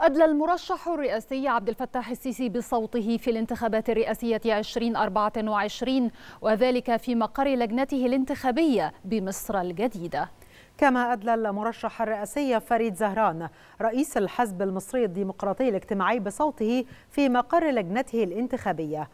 أدلى المرشح الرئاسي عبد الفتاح السيسي بصوته في الانتخابات الرئاسية 2024 وذلك في مقر لجنته الانتخابية بمصر الجديدة كما أدلى المرشح الرئاسي فريد زهران رئيس الحزب المصري الديمقراطي الاجتماعي بصوته في مقر لجنته الانتخابية